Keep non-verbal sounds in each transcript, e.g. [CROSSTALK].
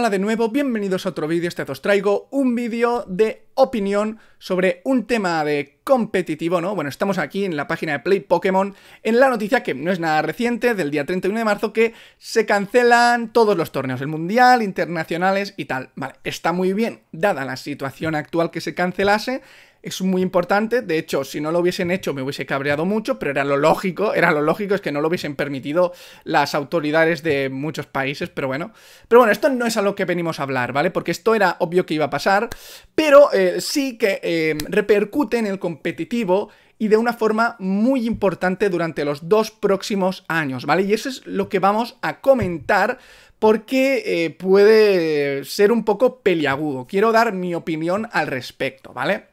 Hola de nuevo, bienvenidos a otro vídeo, este os traigo un vídeo de opinión sobre un tema de competitivo, ¿no? Bueno, estamos aquí en la página de Play Pokémon, en la noticia que no es nada reciente, del día 31 de marzo, que se cancelan todos los torneos, el mundial, internacionales y tal. Vale, está muy bien, dada la situación actual que se cancelase, es muy importante. De hecho, si no lo hubiesen hecho me hubiese cabreado mucho, pero era lo lógico, era lo lógico es que no lo hubiesen permitido las autoridades de muchos países, pero bueno. Pero bueno, esto no es a lo que venimos a hablar, ¿vale? Porque esto era obvio que iba a pasar, pero eh, sí que eh, repercute en el competitivo y de una forma muy importante durante los dos próximos años, ¿vale? Y eso es lo que vamos a comentar porque eh, puede ser un poco peliagudo. Quiero dar mi opinión al respecto, ¿vale?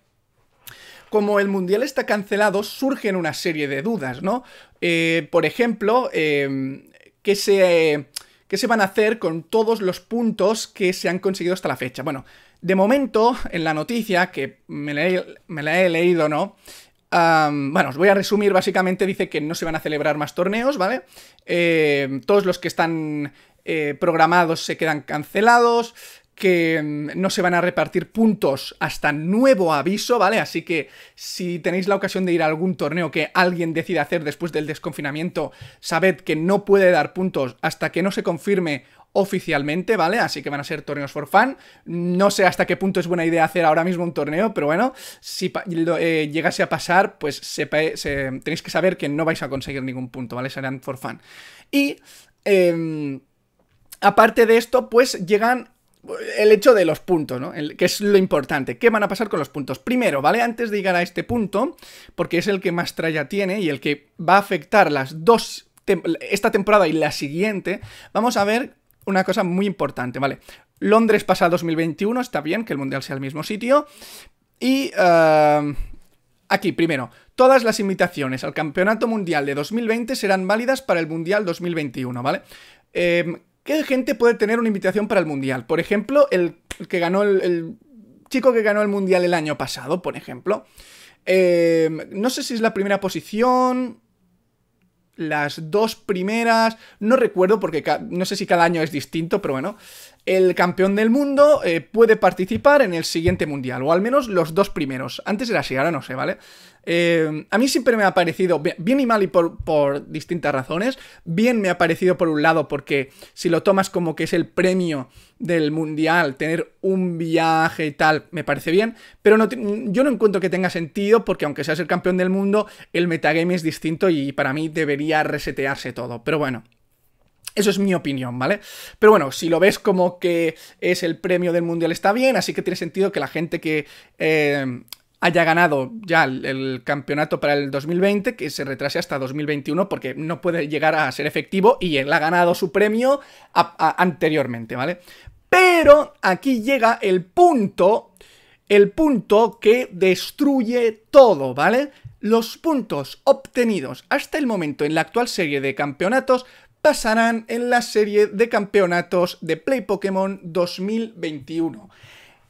como el Mundial está cancelado, surgen una serie de dudas, ¿no? Eh, por ejemplo, em, se... ¿Qué se van a hacer con todos los puntos que se han conseguido hasta la fecha? Bueno, de momento, en la noticia, que me la he, leído, ¿no? bueno, os voy a resumir, básicamente dice que no se van a celebrar más torneos, ¿vale? Eh, todos los que están eh, programados se quedan cancelados, que mm, no se van a repartir puntos hasta nuevo aviso, ¿vale? Así que si tenéis la ocasión de ir a algún torneo que alguien decide hacer después del desconfinamiento, sabed que no puede dar puntos hasta que no se confirme oficialmente, ¿vale? Así que van a ser torneos for fan. No sé hasta qué punto es buena idea hacer ahora mismo un torneo, pero bueno, si eh, llegase a pasar, pues tenéis que saber que no vais a conseguir ningún punto, ¿vale? Serán for fan. Y... Em, aparte de esto, pues llegan el hecho de los puntos, ¿no? que es lo importante. ¿Qué van a pasar con los puntos? Primero, ¿vale? Antes de llegar a este punto, porque es el que más traya tiene y el que va a afectar las dos, esta temporada y la siguiente, vamos a ver una cosa muy importante, ¿vale? Londres pasa 2021, está bien que el Mundial sea el mismo sitio. Y... Eh, aquí, primero, todas las invitaciones al Campeonato Mundial de 2020 serán válidas para el Mundial 2021, ¿vale? Eh, ¿Qué gente puede tener una invitación para el Mundial? Por ejemplo, el, que ganó el, chico que ganó el Mundial el año pasado, por ejemplo. Em, no sé si es la primera posición. Las dos primeras. No recuerdo porque no sé si cada año es distinto, pero bueno el campeón del mundo eh, puede participar en el siguiente mundial, o al menos los dos primeros. Antes era así, ahora no sé, ¿vale? Eh, a mí siempre me ha parecido, bien y mal y por, distintas razones, bien me ha parecido por un lado porque si lo tomas como que es el premio del mundial, tener un viaje y tal, me parece bien, pero yo no encuentro que tenga sentido porque aunque seas el campeón del mundo, el metagame es distinto y para mí debería resetearse todo, pero bueno. Eso es mi opinión, ¿vale? Pero bueno, si lo ves como que es el premio del Mundial está bien, así que tiene sentido que la gente que eh, haya ganado ya el, campeonato para el 2020, que se retrase hasta 2021 porque no puede llegar a ser efectivo y él ha ganado su premio anteriormente, ¿vale? Pero aquí llega el punto, el punto que destruye todo, ¿vale? Los puntos obtenidos hasta el momento en la actual serie de campeonatos pasarán en la serie de campeonatos de Play Pokémon 2021.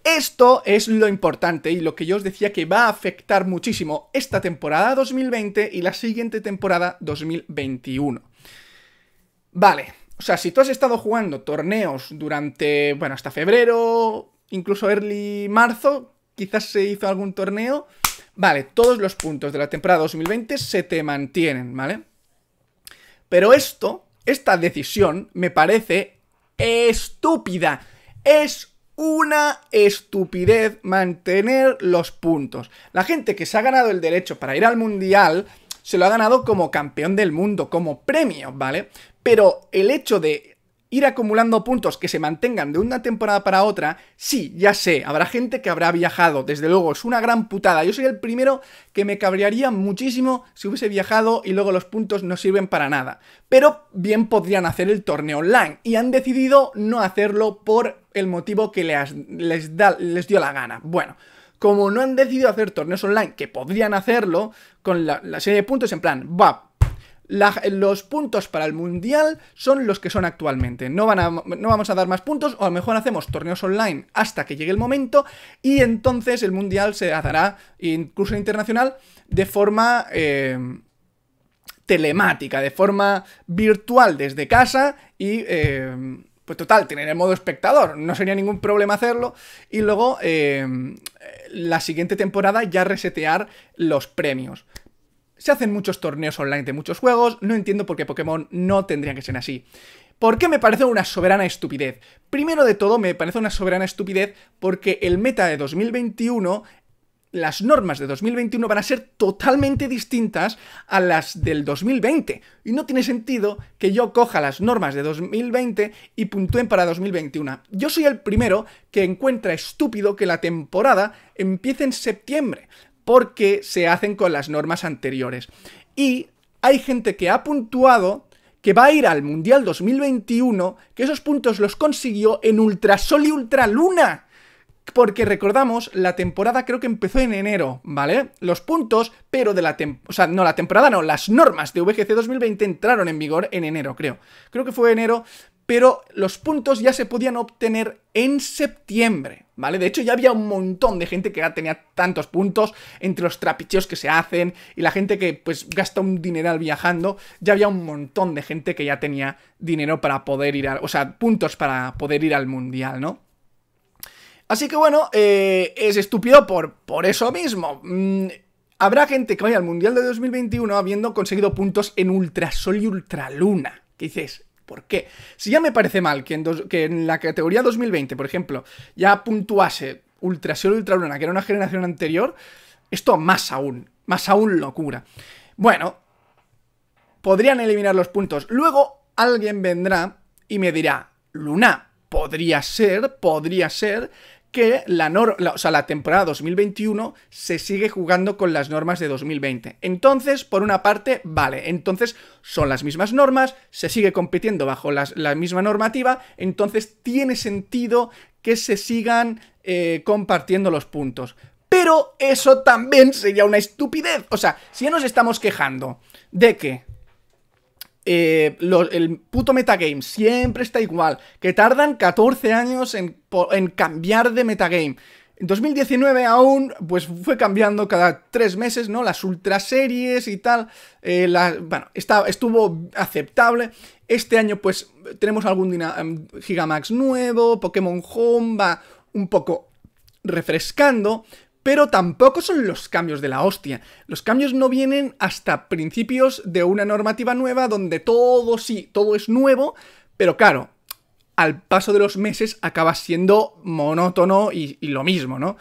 Esto es lo importante y lo que yo os decía que va a afectar muchísimo esta temporada 2020 y la siguiente temporada 2021. Vale, o sea, si tú has estado jugando torneos durante, bueno, hasta febrero, incluso early marzo, quizás se hizo algún torneo, vale, todos los puntos de la temporada 2020 se te mantienen, ¿vale? Pero esto esta decisión me parece estúpida. Es una estupidez mantener los puntos. La gente que se ha ganado el derecho para ir al mundial se lo ha ganado como campeón del mundo, como premio, ¿vale? Pero el hecho de ir acumulando puntos que se mantengan de una temporada para otra, sí, ya sé, habrá gente que habrá viajado, desde luego, es una gran putada. Yo soy el primero que me cabrearía muchísimo si hubiese viajado y luego los puntos no sirven para nada. Pero bien podrían hacer el torneo online y han decidido no hacerlo por el motivo que les, dio la gana. Bueno. Como no han decidido hacer torneos online, que podrían hacerlo, con la serie de puntos en plan, va, los puntos para el mundial son los que son actualmente. No, vamos a dar más puntos, o a lo mejor hacemos torneos online hasta que llegue el momento, y entonces el mundial se dará, incluso internacional, de forma eh, telemática, de forma virtual desde casa y. Eh, pues total, tener el modo espectador, no sería ningún problema hacerlo. Y luego eh, la siguiente temporada ya resetear los premios. Se hacen muchos torneos online de muchos juegos, no entiendo por qué Pokémon no tendría que ser así. ¿Por qué me parece una soberana estupidez? Primero de todo, me parece una soberana estupidez porque el meta de 2021 las normas de 2021 van a ser totalmente distintas a las del 2020. Y no tiene sentido que yo coja las normas de 2020 y puntúen para 2021. Yo soy el primero que encuentra estúpido que la temporada empiece en septiembre porque se hacen con las normas anteriores. Y hay gente que ha puntuado que va a ir al Mundial 2021, que esos puntos los consiguió en Ultrasol y Ultraluna. Porque recordamos, la temporada creo que empezó en enero, ¿vale? Los puntos, pero de la temporada... O sea, no, la temporada no, las normas de VGC 2020 entraron en vigor en enero, creo. Creo que fue enero, pero los puntos ya se podían obtener en septiembre, ¿vale? De hecho, ya había un montón de gente que ya tenía tantos puntos entre los trapicheos que se hacen y la gente que, pues, gasta un dineral viajando. Ya había un montón de gente que ya tenía dinero para poder ir al... O sea, puntos para poder ir al mundial, ¿no? Así que bueno, eh, es estúpido por, por eso mismo. Mm, habrá gente que vaya al Mundial de 2021 habiendo conseguido puntos en Ultrasol y Ultraluna. ¿Qué dices? ¿Por qué? Si ya me parece mal que en, la categoría 2020, por ejemplo, ya puntuase Ultra ultraluna, Ultra Luna, que era una generación anterior, esto más aún, más aún locura. Bueno, podrían eliminar los puntos. Luego alguien vendrá y me dirá, Luna, podría ser, podría ser que la, o la temporada 2021 se sigue jugando con las normas de 2020. Entonces, por una parte, vale, entonces son las mismas normas, se sigue compitiendo bajo la misma normativa, entonces tiene sentido que se sigan eh, compartiendo los puntos. Pero eso también sería una estupidez. O sea, si ya nos estamos quejando de que eh, el puto metagame siempre está igual, que tardan 14 años en, cambiar de metagame. En 2019 aún, pues fue cambiando cada tres meses, ¿no? Las ultraseries y tal. Eh, bueno, estuvo aceptable. Este año, pues, tenemos algún em, Gigamax nuevo, Pokémon Home va un poco refrescando, pero tampoco son los cambios de la hostia. Los cambios no vienen hasta principios de una normativa nueva donde todo sí, todo es nuevo, pero claro, al paso de los meses acaba siendo monótono y, lo mismo, ¿no?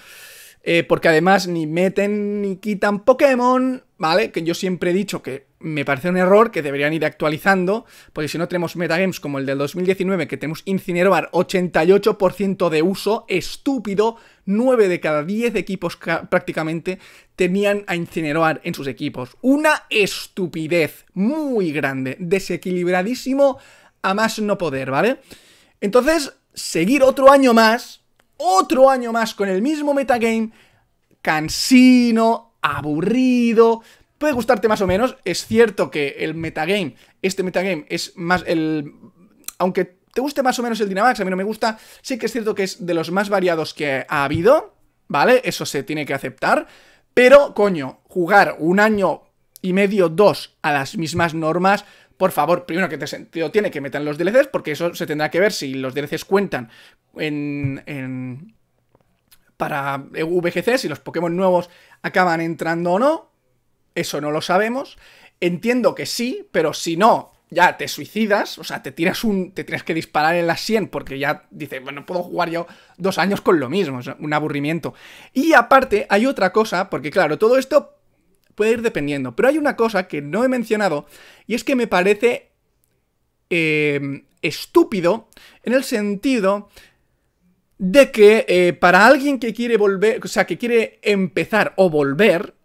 Eh, porque además ni meten ni quitan Pokémon, ¿vale? Que yo siempre he dicho que me parece un error, que deberían ir actualizando, porque si no tenemos metagames como el del 2019, que tenemos incinerar 88% de uso, estúpido, 9 de cada 10 equipos prácticamente tenían a incinerar en sus equipos. Una estupidez muy grande, desequilibradísimo a más no poder, ¿vale? Entonces, seguir otro año más, otro año más con el mismo metagame, cansino, aburrido, puede gustarte más o menos. Es cierto que el metagame, este metagame es más el... Aunque te guste más o menos el Dynamax, a mí no me gusta, sí que es cierto que es de los más variados que ha habido, ¿vale? Eso se tiene que aceptar, pero coño, jugar un año y medio, dos, a las mismas normas, por favor, primero que te sentido tiene que meter los DLCs, porque eso se tendrá que ver si los DLCs cuentan en, en para e VGC, si los Pokémon nuevos acaban entrando o no, eso no lo sabemos. Entiendo que sí, pero si no, ya te suicidas, o sea, te tiras un. te tienes que disparar en la 100 porque ya dices, bueno, puedo jugar yo dos años con lo mismo, es un aburrimiento. Y aparte, hay otra cosa, porque claro, todo esto puede ir dependiendo, pero hay una cosa que no he mencionado y es que me parece eh, estúpido en el sentido de que eh, para alguien que quiere volver, o sea, que quiere empezar o volver,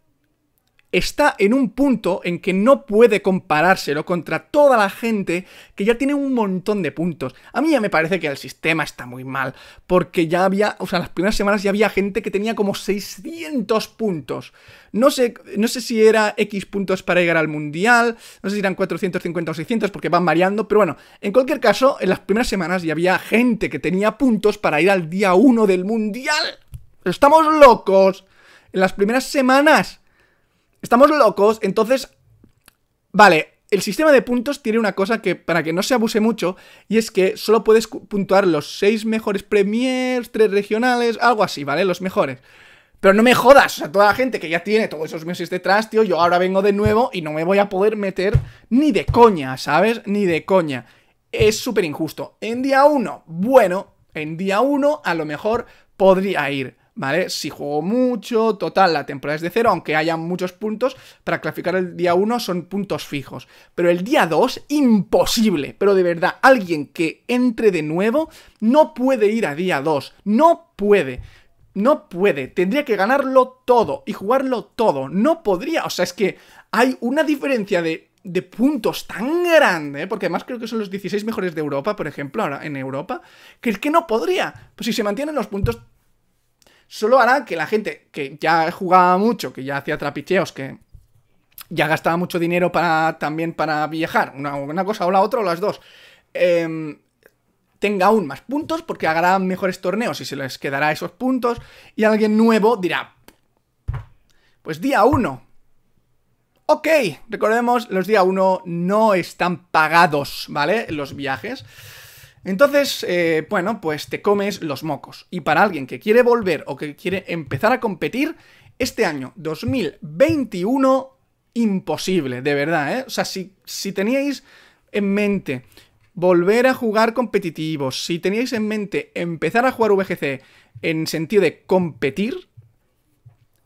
está en un punto en que no puede comparárselo contra toda la gente que ya tiene un montón de puntos. A mí ya me parece que el sistema está muy mal, porque ya había, o sea, las primeras semanas ya había gente que tenía como 600 puntos. No sé, no sé si era X puntos para llegar al mundial, no sé si eran 450 o 600 porque van variando, pero bueno, en cualquier caso, en las primeras semanas ya había gente que tenía puntos para ir al día 1 del mundial. Estamos locos. En las primeras semanas Estamos locos, entonces... Vale, el sistema de puntos tiene una cosa que, para que no se abuse mucho, y es que solo puedes puntuar los seis mejores premiers, tres regionales, algo así, ¿vale? Los mejores. Pero no me jodas, o sea, toda la gente que ya tiene todos esos meses detrás, tío, yo ahora vengo de nuevo y no me voy a poder meter ni de coña, ¿sabes? Ni de coña. Es súper injusto. En día 1, bueno, en día 1 a lo mejor podría ir. ¿vale? Si juego mucho, total, la temporada es de cero, aunque haya muchos puntos, para clasificar el día 1 son puntos fijos. Pero el día 2, imposible. Pero de verdad, alguien que entre de nuevo no puede ir a día 2, no puede. No puede, tendría que ganarlo todo y jugarlo todo. No podría, o sea, es que hay una diferencia de de puntos tan grande, porque además creo que son los 16 mejores de Europa, por ejemplo, ahora en Europa, que es que no podría. Pues si se mantienen los puntos, solo hará que la gente que ya jugaba mucho, que ya hacía trapicheos, que ya gastaba mucho dinero para también para viajar, una, cosa o la otra o las dos, em, tenga aún más puntos porque hará mejores torneos y se les quedará esos puntos y alguien nuevo dirá, pues día uno. Ok, recordemos, los día uno no están pagados, ¿vale? Los viajes. Entonces, eh, bueno, pues te comes los mocos. Y para alguien que quiere volver o que quiere empezar a competir, este año 2021, imposible, de verdad, ¿eh? O sea, si, si teníais en mente volver a jugar competitivos, si teníais en mente empezar a jugar VGC en sentido de competir,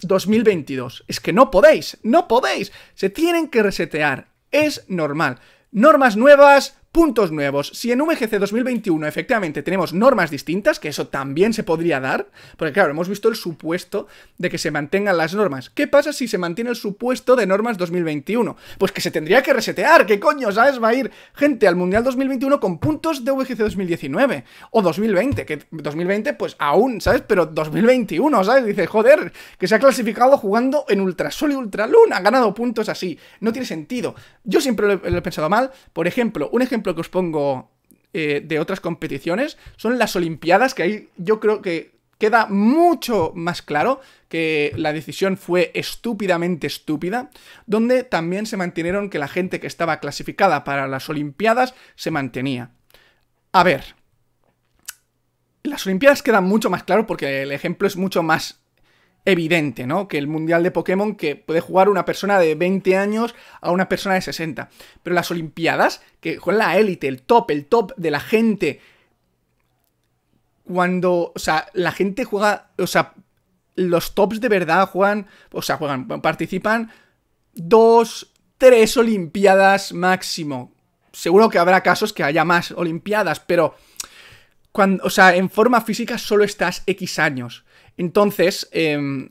2022. Es que no podéis, no podéis. Se tienen que resetear. Es normal. Normas nuevas, puntos nuevos. Si en VGC 2021 efectivamente tenemos normas distintas, que eso también se podría dar, porque claro, hemos visto el supuesto de que se mantengan las normas. ¿Qué pasa si se mantiene el supuesto de normas 2021? Pues que se tendría que resetear, ¿qué coño, sabes? Va a ir gente al Mundial 2021 con puntos de VGC 2019 o 2020, que 2020 pues aún, ¿sabes? Pero 2021, ¿sabes? Dice, joder, que se ha clasificado jugando en Ultrasol y Luna, ha ganado puntos así, no tiene sentido. Yo siempre lo he pensado mal, por ejemplo, un ejemplo que os pongo eh, de otras competiciones son las Olimpiadas, que ahí yo creo que queda mucho más claro que la decisión fue estúpidamente estúpida, donde también se mantinieron que la gente que estaba clasificada para las Olimpiadas se mantenía. A ver, las Olimpiadas quedan mucho más claro porque el ejemplo es mucho más evidente, ¿no? Que el mundial de Pokémon que puede jugar una persona de 20 años a una persona de 60. Pero las Olimpiadas, que juegan la élite, el top, el top de la gente. Cuando, o sea, la gente juega, o sea, los tops de verdad juegan, o sea, juegan, participan dos, tres Olimpiadas máximo. Seguro que habrá casos que haya más Olimpiadas, pero, cuando, o sea, en forma física solo estás X años. Entonces, em,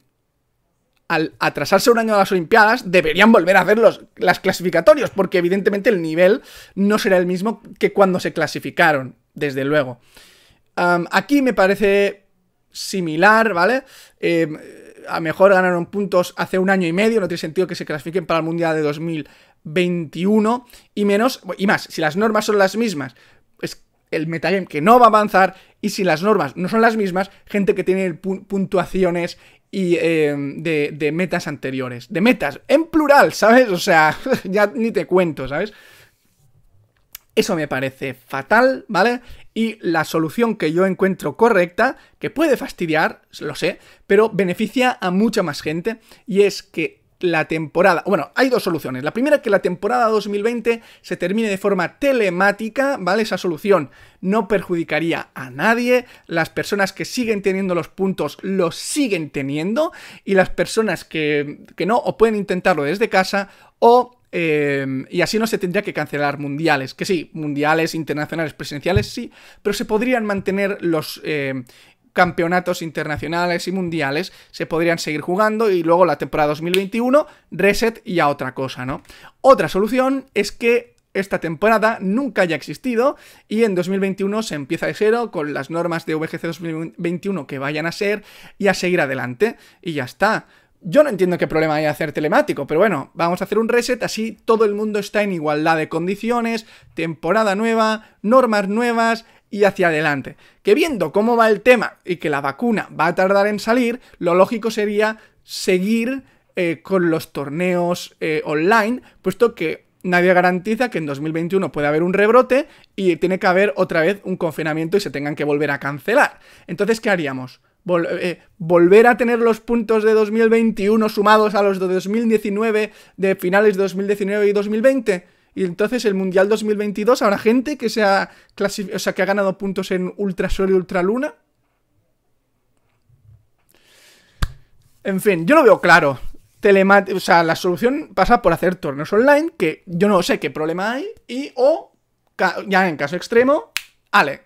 al atrasarse un año a las Olimpiadas, deberían volver a hacer los, las clasificatorios, porque evidentemente el nivel no será el mismo que cuando se clasificaron, desde luego. aquí me parece similar, ¿vale? Em, a a mejor ganaron puntos hace un año y medio, no tiene sentido que se clasifiquen para el Mundial de 2021, y menos, y más, si las normas son las mismas, es el metagame que no va a avanzar y si las normas no son las mismas, gente que tiene puntuaciones y em, de, de, metas anteriores. De metas, en plural, ¿sabes? O sea, [LAUGHS] ya ni te cuento, ¿sabes? Eso me parece fatal, ¿vale? Y la solución que yo encuentro correcta, que puede fastidiar, lo sé, pero beneficia a mucha más gente, y es que la temporada. Bueno, hay dos soluciones. La primera, que la temporada 2020 se termine de forma telemática, ¿vale? Esa solución no perjudicaría a nadie. Las personas que siguen teniendo los puntos los siguen teniendo. Y las personas que, no, o pueden intentarlo desde casa, o eh, y así no se tendría que cancelar mundiales, que sí, mundiales, internacionales, presenciales, sí, pero se podrían mantener los eh, campeonatos internacionales y mundiales se podrían seguir jugando y luego la temporada 2021 reset y a otra cosa, ¿no? Otra solución es que esta temporada nunca haya existido y en 2021 se empieza de cero con las normas de VGC 2021 que vayan a ser y a seguir adelante y ya está. Yo no entiendo qué problema hay hacer telemático, pero bueno, vamos a hacer un reset, así todo el mundo está en igualdad de condiciones, temporada nueva, normas nuevas, y hacia adelante. Que viendo cómo va el tema y que la vacuna va a tardar en salir, lo lógico sería seguir eh, con los torneos eh, online, puesto que nadie garantiza que en 2021 pueda haber un rebrote y tiene que haber otra vez un confinamiento y se tengan que volver a cancelar. Entonces, ¿qué haríamos? Eh, volver a tener los puntos de 2021 sumados a los de 2019, de finales de 2019 y 2020. Y entonces el Mundial 2022 habrá gente que sea ha o sea, que ha ganado puntos en Ultra Sol y Ultra Luna. En fin, yo lo veo claro. o sea, la solución pasa por hacer torneos online, que yo no sé qué problema hay, y o, ya en caso extremo, ale,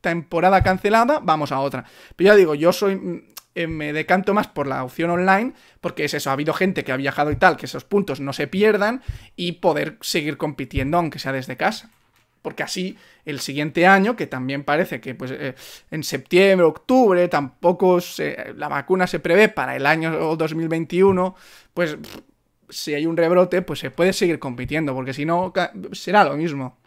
temporada cancelada, vamos a otra. Pero ya digo, yo soy eh, me decanto más por la opción online, porque es eso, ha habido gente que ha viajado y tal, que esos puntos no se pierdan y poder seguir compitiendo, aunque sea desde casa. Porque así el siguiente año, que también parece que pues, eh, en septiembre, octubre, tampoco la vacuna se prevé para el año 2021, pues si hay un rebrote, pues se puede seguir compitiendo, porque si no, será lo mismo.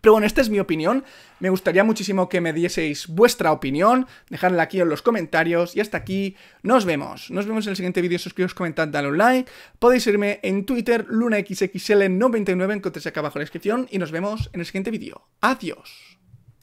Pero bueno, esta es mi opinión. Me gustaría muchísimo que me dieseis vuestra opinión. Dejadla aquí en los comentarios. Y hasta aquí, nos vemos. Nos vemos en el siguiente vídeo. Suscribíos, comentad, dale un like. Podéis irme en Twitter, lunaxxl99, encontréis acá abajo en la descripción. Y nos vemos en el siguiente vídeo. Adiós.